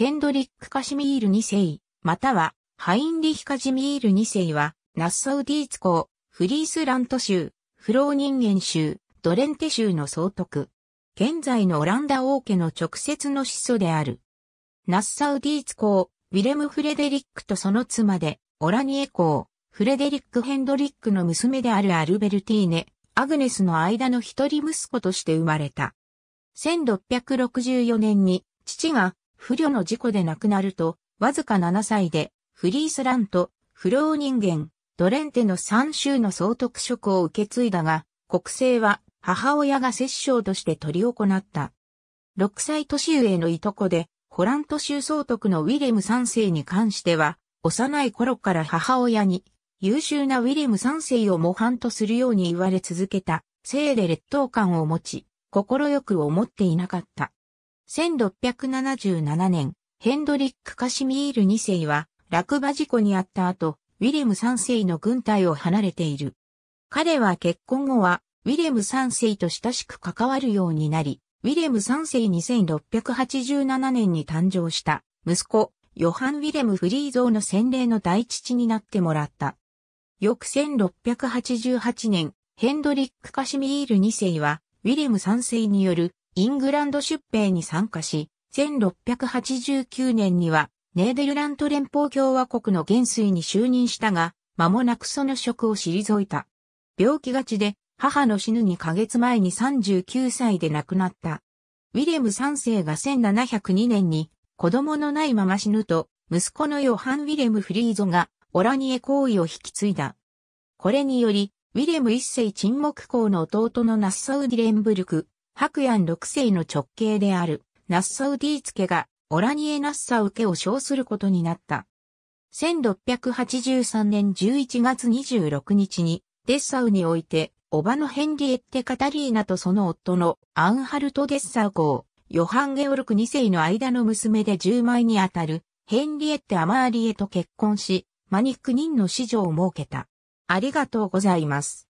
ヘンドリック・カシミール2世、またはハインリヒ・カジミール2世は、ナッサウ・ディーツ公、フリースラント州、フロー人間州、ドレンテ州の総督。現在のオランダ王家の直接の始祖である。ナッサウ・ディーツ公、ウィレム・フレデリックとその妻で、オラニエ公、フレデリック・ヘンドリックの娘であるアルベルティーネ、アグネスの間の一人息子として生まれた。1664年に、父が不慮の事故で亡くなると、わずか7歳で、フリースラント、不老人間、ドレンテの3州の総督職を受け継いだが、国政は母親が摂政として取り行った。6歳年上のいとこで、ホラント州総督のウィレム3世に関しては、幼い頃から母親に、優秀なウィレム3世を模範とするように言われ続けた、性で劣等感を持ち、心よく思っていなかった。1677年、ヘンドリック・カシミール2世は落馬事故にあった後、ウィレム3世の軍隊を離れている。彼は結婚後は、ウィレム3世と親しく関わるようになり、ウィレム3世2687年に誕生した息子、ヨハン・ウィレム・フリーゾーの洗礼の大父になってもらった。翌1688年、ヘンドリック・カシミール2世は、ウィレム3世によるイングランド出兵に参加し、1689年にはネーデルラント連邦共和国の元帥に就任したが、間もなくその職を退いた。病気がちで、母の死ぬ2ヶ月前に39歳で亡くなった。ウィレム3世が1702年に子供のないまま死ぬと、息子のヨハン・ウィレム・フリーゾがオラニエ行為を引き継いだ。これにより、ウィレム1世沈黙公の弟のナッサウ・ディレンブルク、白安六世の直系である、ナッサウディーツ家が、オラニエ・ナッサウ家を称することになった。1683年11月26日に、デッサウにおいて、叔母のヘンリエッテ・カタリーナとその夫のアンハルト・デッサウ公、ヨハン・ゲオルク二世の間の娘で10枚にあたる、ヘンリエッテ・アマーリエと結婚し、マニック人の子女を設けた。ありがとうございます。